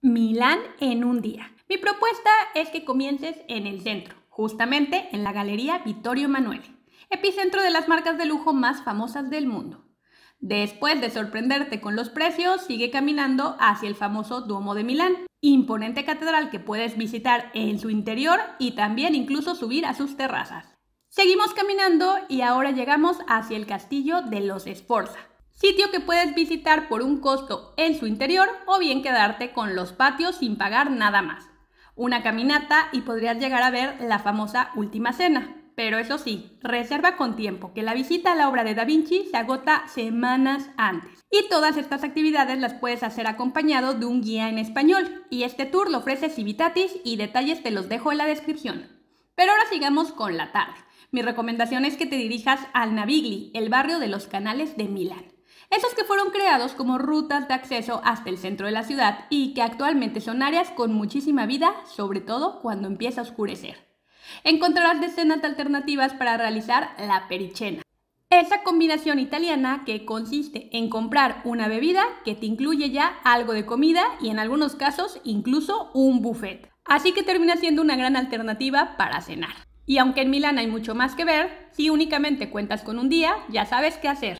Milán en un día. Mi propuesta es que comiences en el centro, justamente en la Galería Vittorio Emanuele, epicentro de las marcas de lujo más famosas del mundo. Después de sorprenderte con los precios, sigue caminando hacia el famoso Duomo de Milán, imponente catedral que puedes visitar en su interior y también incluso subir a sus terrazas. Seguimos caminando y ahora llegamos hacia el castillo de los Esforza sitio que puedes visitar por un costo en su interior o bien quedarte con los patios sin pagar nada más. Una caminata y podrías llegar a ver la famosa Última Cena. Pero eso sí, reserva con tiempo, que la visita a la obra de Da Vinci se agota semanas antes. Y todas estas actividades las puedes hacer acompañado de un guía en español, y este tour lo ofrece Civitatis y detalles te los dejo en la descripción. Pero ahora sigamos con la tarde. Mi recomendación es que te dirijas al Navigli, el barrio de los canales de Milán. Esos que fueron creados como rutas de acceso hasta el centro de la ciudad y que actualmente son áreas con muchísima vida, sobre todo cuando empieza a oscurecer. Encontrarás decenas de alternativas para realizar la perichena. Esa combinación italiana que consiste en comprar una bebida que te incluye ya algo de comida y en algunos casos incluso un buffet. Así que termina siendo una gran alternativa para cenar. Y aunque en Milán hay mucho más que ver, si únicamente cuentas con un día, ya sabes qué hacer.